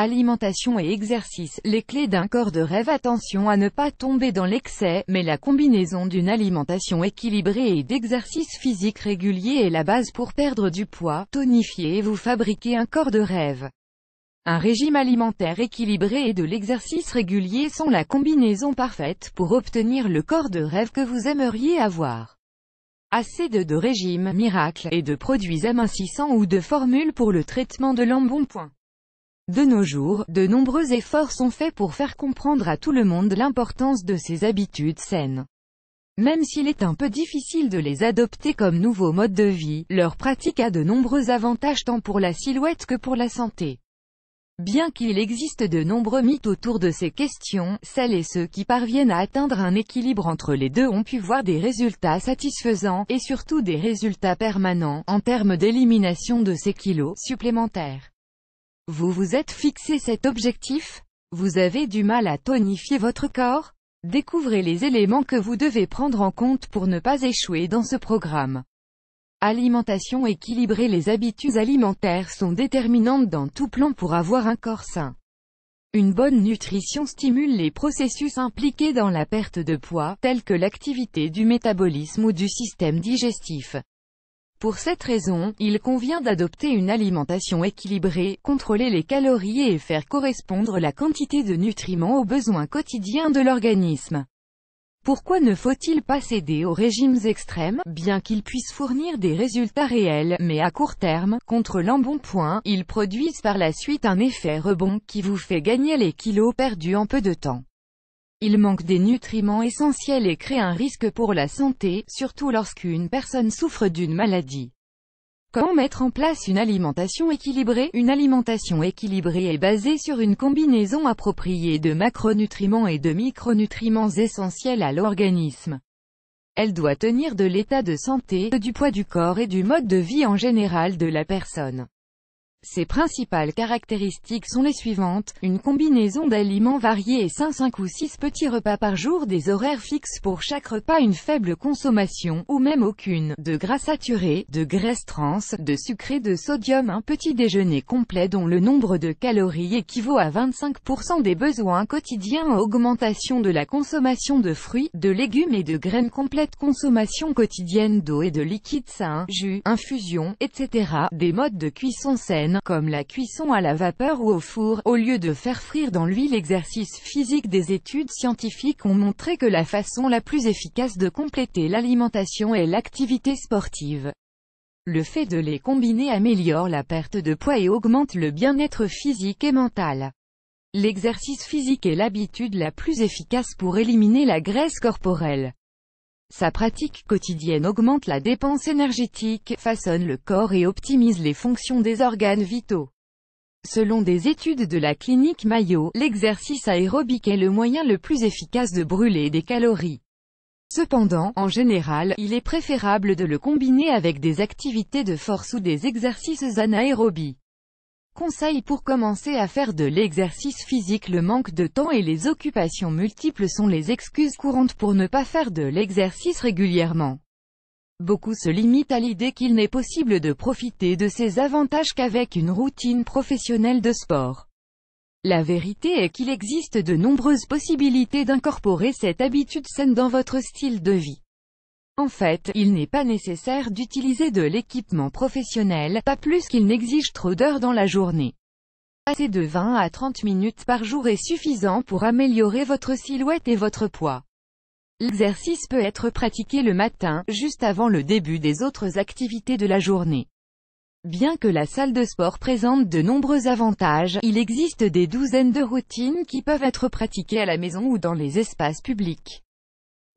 alimentation et exercice, les clés d'un corps de rêve attention à ne pas tomber dans l'excès, mais la combinaison d'une alimentation équilibrée et d'exercice physique régulier est la base pour perdre du poids, tonifier et vous fabriquer un corps de rêve. Un régime alimentaire équilibré et de l'exercice régulier sont la combinaison parfaite pour obtenir le corps de rêve que vous aimeriez avoir. Assez de, de régimes miracles et de produits amincissants ou de formules pour le traitement de l'embonpoint. De nos jours, de nombreux efforts sont faits pour faire comprendre à tout le monde l'importance de ces habitudes saines. Même s'il est un peu difficile de les adopter comme nouveau mode de vie, leur pratique a de nombreux avantages tant pour la silhouette que pour la santé. Bien qu'il existe de nombreux mythes autour de ces questions, celles et ceux qui parviennent à atteindre un équilibre entre les deux ont pu voir des résultats satisfaisants, et surtout des résultats permanents, en termes d'élimination de ces kilos supplémentaires. Vous vous êtes fixé cet objectif Vous avez du mal à tonifier votre corps Découvrez les éléments que vous devez prendre en compte pour ne pas échouer dans ce programme. Alimentation équilibrée Les habitudes alimentaires sont déterminantes dans tout plan pour avoir un corps sain. Une bonne nutrition stimule les processus impliqués dans la perte de poids, tels que l'activité du métabolisme ou du système digestif. Pour cette raison, il convient d'adopter une alimentation équilibrée, contrôler les calories et faire correspondre la quantité de nutriments aux besoins quotidiens de l'organisme. Pourquoi ne faut-il pas céder aux régimes extrêmes, bien qu'ils puissent fournir des résultats réels, mais à court terme, contre l'embonpoint, ils produisent par la suite un effet rebond qui vous fait gagner les kilos perdus en peu de temps. Il manque des nutriments essentiels et crée un risque pour la santé, surtout lorsqu'une personne souffre d'une maladie. Comment mettre en place une alimentation équilibrée Une alimentation équilibrée est basée sur une combinaison appropriée de macronutriments et de micronutriments essentiels à l'organisme. Elle doit tenir de l'état de santé, du poids du corps et du mode de vie en général de la personne. Ses principales caractéristiques sont les suivantes, une combinaison d'aliments variés et 5, 5 ou 6 petits repas par jour des horaires fixes pour chaque repas une faible consommation, ou même aucune, de gras saturé, de graisses trans, de sucré, de sodium un petit déjeuner complet dont le nombre de calories équivaut à 25% des besoins quotidiens augmentation de la consommation de fruits, de légumes et de graines complètes consommation quotidienne d'eau et de liquide sain, jus, infusion, etc. Des modes de cuisson saines comme la cuisson à la vapeur ou au four, au lieu de faire frire dans l'huile. L'exercice physique des études scientifiques ont montré que la façon la plus efficace de compléter l'alimentation est l'activité sportive. Le fait de les combiner améliore la perte de poids et augmente le bien-être physique et mental. L'exercice physique est l'habitude la plus efficace pour éliminer la graisse corporelle. Sa pratique quotidienne augmente la dépense énergétique, façonne le corps et optimise les fonctions des organes vitaux. Selon des études de la clinique Mayo, l'exercice aérobique est le moyen le plus efficace de brûler des calories. Cependant, en général, il est préférable de le combiner avec des activités de force ou des exercices anaérobies. Conseil pour commencer à faire de l'exercice physique Le manque de temps et les occupations multiples sont les excuses courantes pour ne pas faire de l'exercice régulièrement. Beaucoup se limitent à l'idée qu'il n'est possible de profiter de ces avantages qu'avec une routine professionnelle de sport. La vérité est qu'il existe de nombreuses possibilités d'incorporer cette habitude saine dans votre style de vie. En fait, il n'est pas nécessaire d'utiliser de l'équipement professionnel, pas plus qu'il n'exige trop d'heures dans la journée. Passer de 20 à 30 minutes par jour est suffisant pour améliorer votre silhouette et votre poids. L'exercice peut être pratiqué le matin, juste avant le début des autres activités de la journée. Bien que la salle de sport présente de nombreux avantages, il existe des douzaines de routines qui peuvent être pratiquées à la maison ou dans les espaces publics.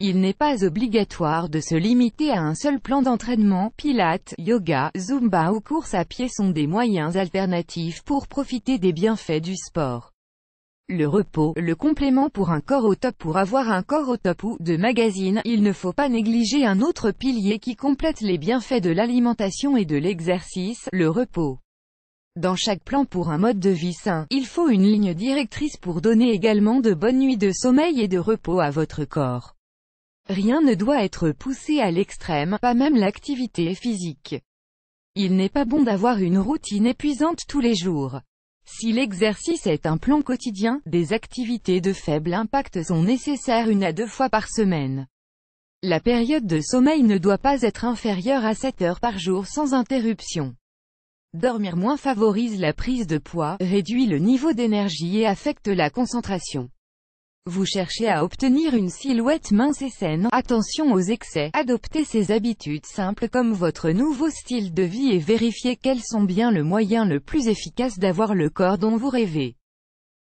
Il n'est pas obligatoire de se limiter à un seul plan d'entraînement, pilates, yoga, zumba ou course à pied sont des moyens alternatifs pour profiter des bienfaits du sport. Le repos, le complément pour un corps au top Pour avoir un corps au top ou de magazine, il ne faut pas négliger un autre pilier qui complète les bienfaits de l'alimentation et de l'exercice, le repos. Dans chaque plan pour un mode de vie sain, il faut une ligne directrice pour donner également de bonnes nuits de sommeil et de repos à votre corps. Rien ne doit être poussé à l'extrême, pas même l'activité physique. Il n'est pas bon d'avoir une routine épuisante tous les jours. Si l'exercice est un plan quotidien, des activités de faible impact sont nécessaires une à deux fois par semaine. La période de sommeil ne doit pas être inférieure à 7 heures par jour sans interruption. Dormir moins favorise la prise de poids, réduit le niveau d'énergie et affecte la concentration. Vous cherchez à obtenir une silhouette mince et saine, attention aux excès, adoptez ces habitudes simples comme votre nouveau style de vie et vérifiez quels sont bien le moyen le plus efficace d'avoir le corps dont vous rêvez.